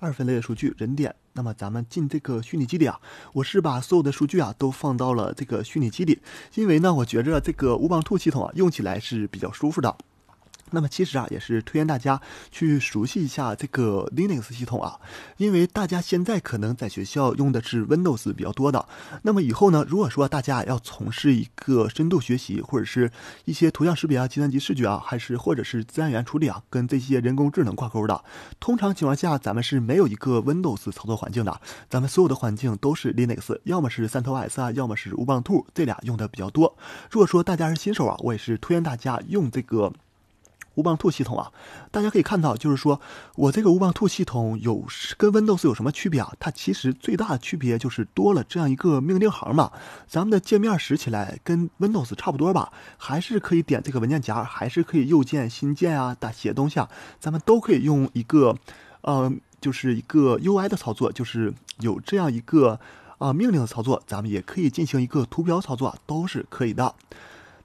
二分类的数据，人点，那么咱们进这个虚拟机里啊，我是把所有的数据啊都放到了这个虚拟机里，因为呢，我觉着这个无网兔系统啊用起来是比较舒服的。那么其实啊，也是推荐大家去熟悉一下这个 Linux 系统啊，因为大家现在可能在学校用的是 Windows 比较多的。那么以后呢，如果说大家要从事一个深度学习或者是一些图像识别啊、计算机视觉啊，还是或者是自然语言处理啊，跟这些人工智能挂钩的，通常情况下咱们是没有一个 Windows 操作环境的，咱们所有的环境都是 Linux，要么是三头 S 啊，要么是 Ubuntu，这俩用的比较多。如果说大家是新手啊，我也是推荐大家用这个。乌棒兔系统啊，大家可以看到，就是说我这个乌棒兔系统有跟 Windows 有什么区别啊？它其实最大的区别就是多了这样一个命令行嘛。咱们的界面使起来跟 Windows 差不多吧，还是可以点这个文件夹，还是可以右键新建啊，打写东西啊，咱们都可以用一个呃，就是一个 UI 的操作，就是有这样一个啊命令的操作，咱们也可以进行一个图标操作，都是可以的。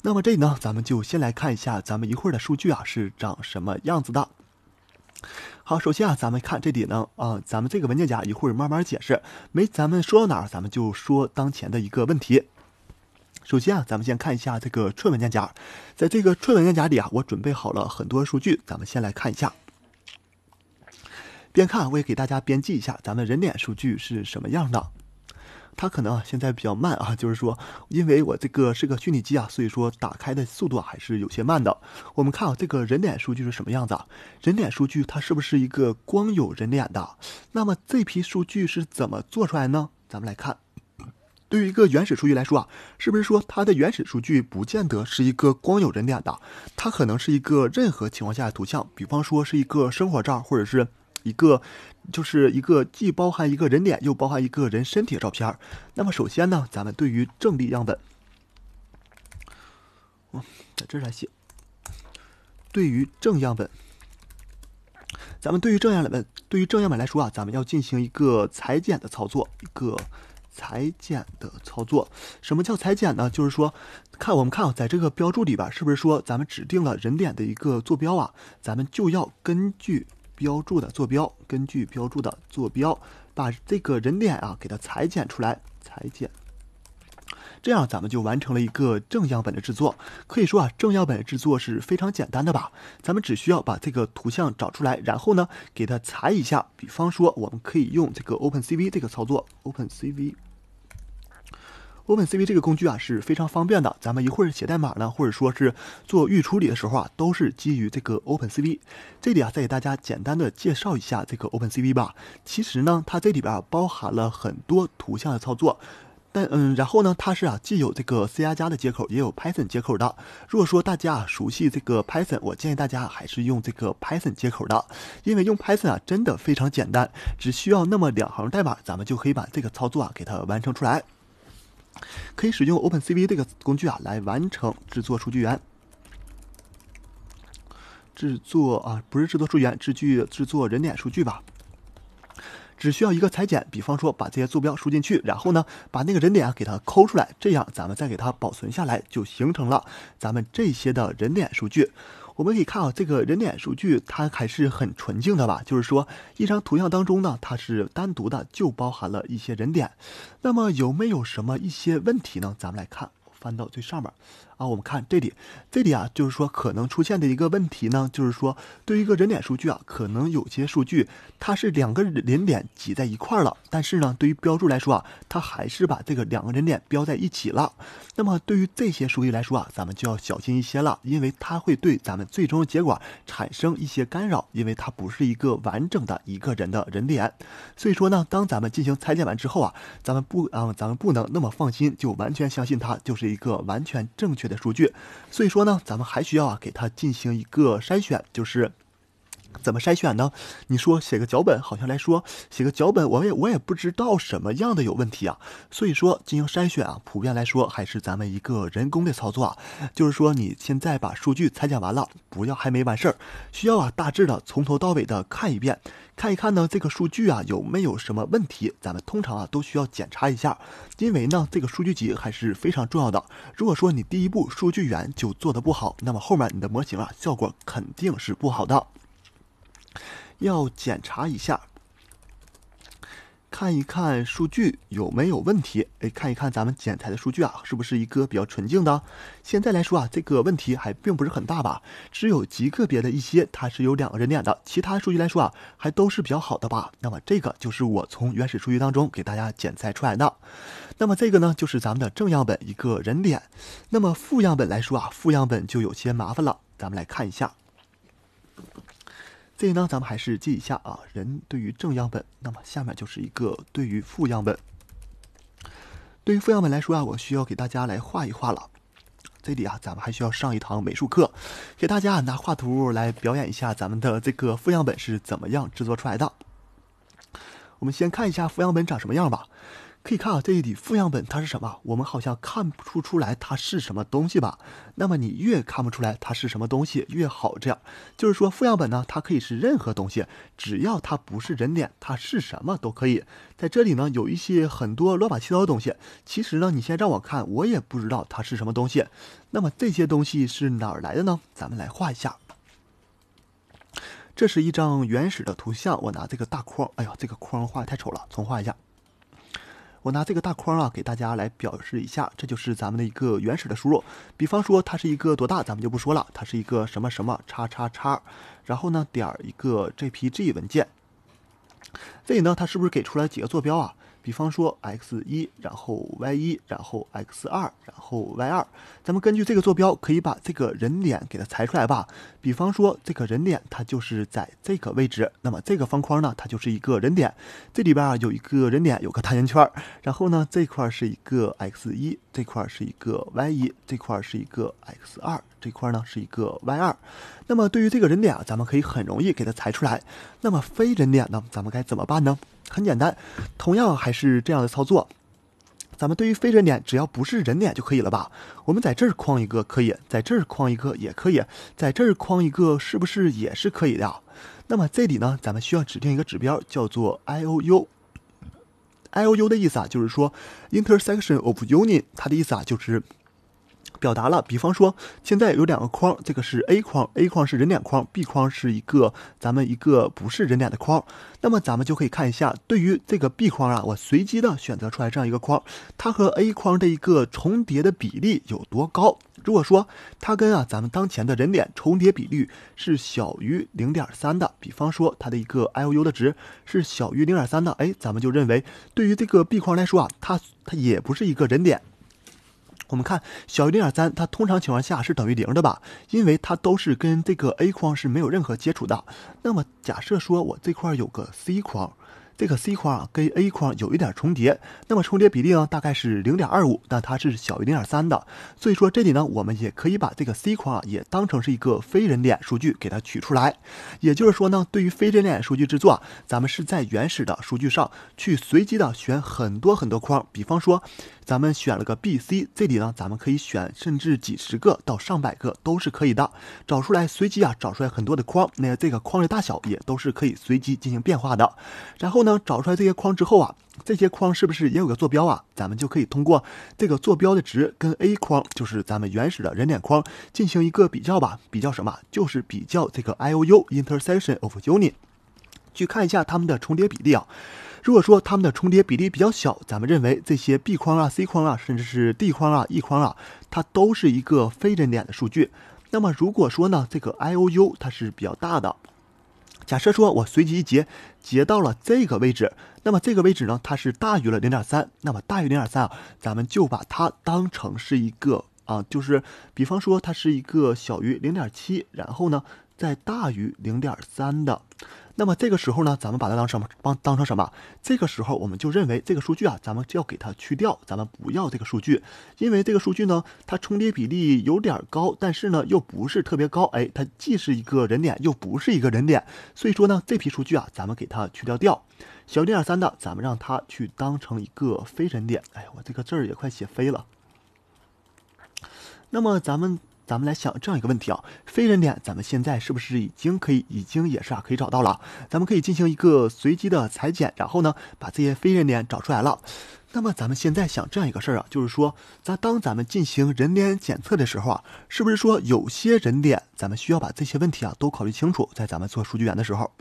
那么这里呢，咱们就先来看一下咱们一会儿的数据啊是长什么样子的。好，首先啊，咱们看这里呢，啊，咱们这个文件夹一会儿慢慢解释，没，咱们说到哪儿，咱们就说当前的一个问题。首先啊，咱们先看一下这个春文件夹，在这个春文件夹里啊，我准备好了很多数据，咱们先来看一下。边看我也给大家编辑一下，咱们人脸数据是什么样的。它可能啊，现在比较慢啊，就是说，因为我这个是个虚拟机啊，所以说打开的速度啊还是有些慢的。我们看啊，这个人脸数据是什么样子？啊？人脸数据它是不是一个光有人脸的？那么这批数据是怎么做出来呢？咱们来看，对于一个原始数据来说啊，是不是说它的原始数据不见得是一个光有人脸的？它可能是一个任何情况下的图像，比方说是一个生活照，或者是。一个，就是一个既包含一个人脸又包含一个人身体的照片儿。那么首先呢，咱们对于正例样本，我在这儿来写。对于正样本，咱们对于正样本，对于正样本来说啊，咱们要进行一个裁剪的操作，一个裁剪的操作。什么叫裁剪呢？就是说，看我们看啊，在这个标注里边，是不是说咱们指定了人脸的一个坐标啊？咱们就要根据。标注的坐标，根据标注的坐标，把这个人脸啊给它裁剪出来，裁剪。这样咱们就完成了一个正样本的制作。可以说啊，正样本制作是非常简单的吧？咱们只需要把这个图像找出来，然后呢，给它裁一下。比方说，我们可以用这个 OpenCV 这个操作，OpenCV。OpenCV 这个工具啊是非常方便的，咱们一会儿写代码呢，或者说是做预处理的时候啊，都是基于这个 OpenCV。这里啊再给大家简单的介绍一下这个 OpenCV 吧。其实呢，它这里边包含了很多图像的操作，但嗯，然后呢，它是啊既有这个 C 加加的接口，也有 Python 接口的。如果说大家啊熟悉这个 Python，我建议大家还是用这个 Python 接口的，因为用 Python 啊真的非常简单，只需要那么两行代码，咱们就可以把这个操作啊给它完成出来。可以使用 OpenCV 这个工具啊，来完成制作数据源。制作啊，不是制作数据源，制具制作人脸数据吧。只需要一个裁剪，比方说把这些坐标输进去，然后呢，把那个人脸给它抠出来，这样咱们再给它保存下来，就形成了咱们这些的人脸数据。我们可以看啊，这个人脸数据它还是很纯净的吧？就是说，一张图像当中呢，它是单独的就包含了一些人脸。那么有没有什么一些问题呢？咱们来看，翻到最上面。啊，我们看这里，这里啊，就是说可能出现的一个问题呢，就是说对于一个人脸数据啊，可能有些数据它是两个人脸挤在一块了，但是呢，对于标注来说啊，它还是把这个两个人脸标在一起了。那么对于这些数据来说啊，咱们就要小心一些了，因为它会对咱们最终结果产生一些干扰，因为它不是一个完整的一个人的人脸。所以说呢，当咱们进行裁剪完之后啊，咱们不啊，咱们不能那么放心，就完全相信它就是一个完全正确的。数据，所以说呢，咱们还需要啊，给它进行一个筛选，就是。怎么筛选呢？你说写个脚本，好像来说写个脚本，我也我也不知道什么样的有问题啊。所以说进行筛选啊，普遍来说还是咱们一个人工的操作啊。就是说你现在把数据裁剪完了，不要还没完事儿，需要啊大致的从头到尾的看一遍，看一看呢这个数据啊有没有什么问题。咱们通常啊都需要检查一下，因为呢这个数据集还是非常重要的。如果说你第一步数据源就做的不好，那么后面你的模型啊效果肯定是不好的。要检查一下，看一看数据有没有问题。哎，看一看咱们剪裁的数据啊，是不是一个比较纯净的？现在来说啊，这个问题还并不是很大吧，只有极个别的一些它是有两个人脸的，其他数据来说啊，还都是比较好的吧。那么这个就是我从原始数据当中给大家剪裁出来的。那么这个呢，就是咱们的正样本一个人脸。那么负样本来说啊，负样本就有些麻烦了，咱们来看一下。这里呢，咱们还是记一下啊。人对于正样本，那么下面就是一个对于负样本。对于负样本来说啊，我需要给大家来画一画了。这里啊，咱们还需要上一堂美术课，给大家拿画图来表演一下咱们的这个负样本是怎么样制作出来的。我们先看一下负样本长什么样吧。可以看啊，这里底负样本它是什么？我们好像看不出出来它是什么东西吧？那么你越看不出来它是什么东西越好，这样就是说负样本呢，它可以是任何东西，只要它不是人脸，它是什么都可以。在这里呢，有一些很多乱七八糟的东西。其实呢，你先让我看，我也不知道它是什么东西。那么这些东西是哪儿来的呢？咱们来画一下。这是一张原始的图像，我拿这个大框，哎呀，这个框画太丑了，重画一下。我拿这个大框啊，给大家来表示一下，这就是咱们的一个原始的输入。比方说，它是一个多大，咱们就不说了。它是一个什么什么叉叉叉，然后呢，点一个 JPG 文件。这里呢，它是不是给出来几个坐标啊？比方说 x 一，然后 y 一，然后 x 二，然后 y 二，咱们根据这个坐标可以把这个人脸给它裁出来吧。比方说这个人脸，它就是在这个位置，那么这个方框呢，它就是一个人脸。这里边啊有一个人脸，有个大圆圈，然后呢这块是一个 x 一，这块是一个 y 一，这块是一个 x 二，这块呢是一个 y 二。那么对于这个人脸，啊，咱们可以很容易给它裁出来。那么非人脸呢，咱们该怎么办呢？很简单，同样还是这样的操作。咱们对于非人脸，只要不是人脸就可以了吧？我们在这框一个，可以在这框一个，也可以在这框一个，是不是也是可以的？那么这里呢，咱们需要指定一个指标，叫做 I O U。I O U 的意思啊，就是说 Intersection of Union，它的意思啊就是。表达了，比方说现在有两个框，这个是 A 框，A 框是人脸框，B 框是一个咱们一个不是人脸的框。那么咱们就可以看一下，对于这个 B 框啊，我随机的选择出来这样一个框，它和 A 框的一个重叠的比例有多高？如果说它跟啊咱们当前的人脸重叠比率是小于零点三的，比方说它的一个 IOU 的值是小于零点三的，哎，咱们就认为对于这个 B 框来说啊，它它也不是一个人脸。我们看小于零点三，它通常情况下是等于零的吧，因为它都是跟这个 A 框是没有任何接触的。那么假设说我这块有个 C 框。这个 C 框啊跟 A 框有一点重叠，那么重叠比例呢大概是零点二五，但它是小于零点三的，所以说这里呢我们也可以把这个 C 框啊也当成是一个非人脸数据给它取出来。也就是说呢，对于非人脸数据制作，咱们是在原始的数据上去随机的选很多很多框，比方说咱们选了个 B、C，这里呢咱们可以选甚至几十个到上百个都是可以的，找出来随机啊找出来很多的框，那这个框的大小也都是可以随机进行变化的，然后。那找出来这些框之后啊，这些框是不是也有个坐标啊？咱们就可以通过这个坐标的值跟 A 框，就是咱们原始的人脸框进行一个比较吧。比较什么？就是比较这个 IOU Intersection of Union，去看一下它们的重叠比例啊。如果说它们的重叠比例比较小，咱们认为这些 B 框啊、C 框啊，甚至是 D 框啊、E 框啊，它都是一个非人脸的数据。那么如果说呢，这个 IOU 它是比较大的。假设说我随机一截，截到了这个位置，那么这个位置呢，它是大于了零点三，那么大于零点三啊，咱们就把它当成是一个啊，就是比方说它是一个小于零点七，然后呢。在大于零点三的，那么这个时候呢，咱们把它当成帮当成什么？这个时候我们就认为这个数据啊，咱们就要给它去掉，咱们不要这个数据，因为这个数据呢，它重叠比例有点高，但是呢又不是特别高，哎，它既是一个人脸又不是一个人脸，所以说呢，这批数据啊，咱们给它去掉掉，小零点三的，咱们让它去当成一个非人脸，哎，我这个字儿也快写飞了，那么咱们。咱们来想这样一个问题啊，非人脸，咱们现在是不是已经可以，已经也是啊，可以找到了？咱们可以进行一个随机的裁剪，然后呢，把这些非人脸找出来了。那么，咱们现在想这样一个事儿啊，就是说，咱当咱们进行人脸检测的时候啊，是不是说有些人脸，咱们需要把这些问题啊都考虑清楚，在咱们做数据源的时候。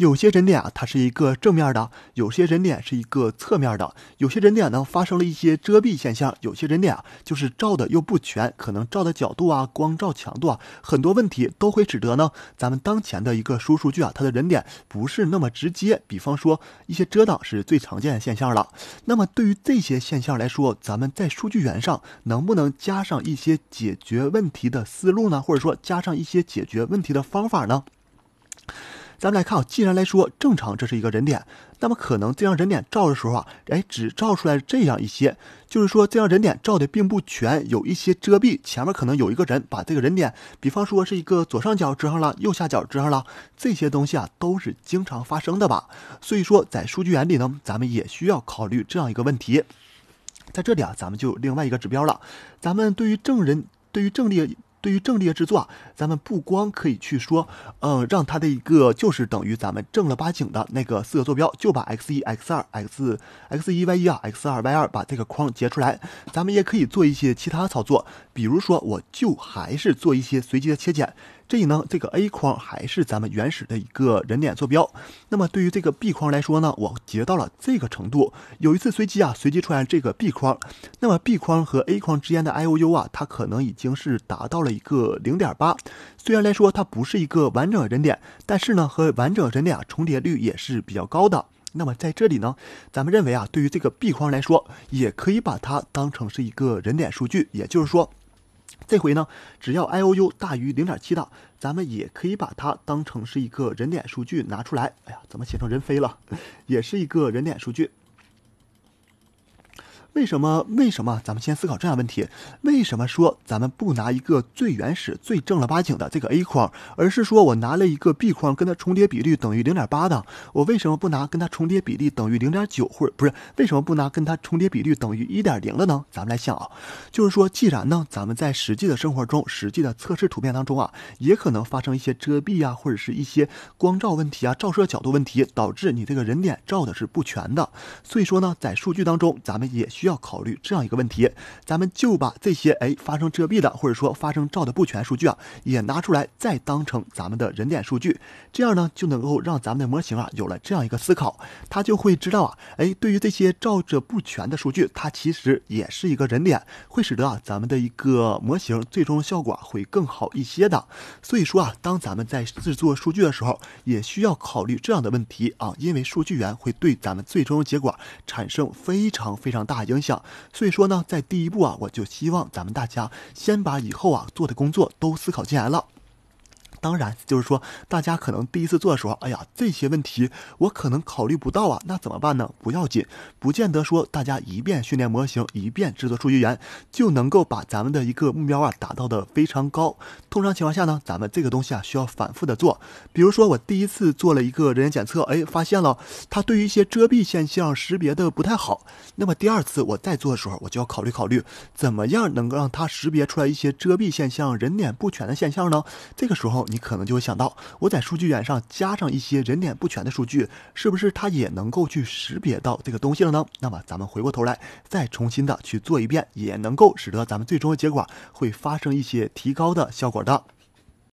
有些人脸啊，它是一个正面的；有些人脸是一个侧面的；有些人脸呢，发生了一些遮蔽现象；有些人脸啊，就是照的又不全，可能照的角度啊、光照强度啊，很多问题都会使得呢，咱们当前的一个输数据啊，它的人脸不是那么直接。比方说，一些遮挡是最常见的现象了。那么，对于这些现象来说，咱们在数据源上能不能加上一些解决问题的思路呢？或者说，加上一些解决问题的方法呢？咱们来看啊，既然来说正常，这是一个人脸，那么可能这张人脸照的时候啊，哎，只照出来这样一些，就是说这张人脸照的并不全，有一些遮蔽，前面可能有一个人把这个人脸，比方说是一个左上角遮上了，右下角遮上了，这些东西啊都是经常发生的吧。所以说在数据源里呢，咱们也需要考虑这样一个问题，在这里啊，咱们就有另外一个指标了，咱们对于证人，对于正例。对于正列制作，咱们不光可以去说，嗯，让它的一个就是等于咱们正了八经的那个四个坐标，就把 x 一、x 二、x、x 一 y 一啊、x 二 y 二把这个框截出来，咱们也可以做一些其他操作，比如说我就还是做一些随机的切剪。这里呢，这个 A 框还是咱们原始的一个人脸坐标。那么对于这个 B 框来说呢，我截到了这个程度。有一次随机啊，随机出现这个 B 框。那么 B 框和 A 框之间的 I O U 啊，它可能已经是达到了一个零点八。虽然来说它不是一个完整人脸，但是呢，和完整人脸重叠率也是比较高的。那么在这里呢，咱们认为啊，对于这个 B 框来说，也可以把它当成是一个人脸数据。也就是说。这回呢，只要 I O U 大于零点七的，咱们也可以把它当成是一个人脸数据拿出来。哎呀，怎么写成人非了？也是一个人脸数据。为什么？为什么？咱们先思考这样问题：为什么说咱们不拿一个最原始、最正儿八经的这个 A 框，而是说我拿了一个 B 框，跟它重叠比率等于零点八的？我为什么不拿跟它重叠比例等于零点九，或者不是？为什么不拿跟它重叠比率等于一点零的呢？咱们来想啊，就是说，既然呢，咱们在实际的生活中、实际的测试图片当中啊，也可能发生一些遮蔽啊，或者是一些光照问题啊、照射角度问题，导致你这个人脸照的是不全的。所以说呢，在数据当中，咱们也需需要考虑这样一个问题，咱们就把这些哎发生遮蔽的，或者说发生照的不全数据啊，也拿出来再当成咱们的人脸数据，这样呢就能够让咱们的模型啊有了这样一个思考，它就会知道啊，哎对于这些照着不全的数据，它其实也是一个人脸，会使得啊咱们的一个模型最终效果会更好一些的。所以说啊，当咱们在制作数据的时候，也需要考虑这样的问题啊，因为数据源会对咱们最终结果产生非常非常大。影响，所以说呢，在第一步啊，我就希望咱们大家先把以后啊做的工作都思考进来了。当然，就是说，大家可能第一次做的时候，哎呀，这些问题我可能考虑不到啊，那怎么办呢？不要紧，不见得说大家一遍训练模型一遍制作数据源就能够把咱们的一个目标啊达到的非常高。通常情况下呢，咱们这个东西啊需要反复的做。比如说我第一次做了一个人脸检测，哎，发现了它对于一些遮蔽现象识别的不太好。那么第二次我再做的时候，我就要考虑考虑，怎么样能够让它识别出来一些遮蔽现象、人脸不全的现象呢？这个时候。你可能就会想到，我在数据源上加上一些人脸不全的数据，是不是它也能够去识别到这个东西了呢？那么咱们回过头来再重新的去做一遍，也能够使得咱们最终的结果会发生一些提高的效果的。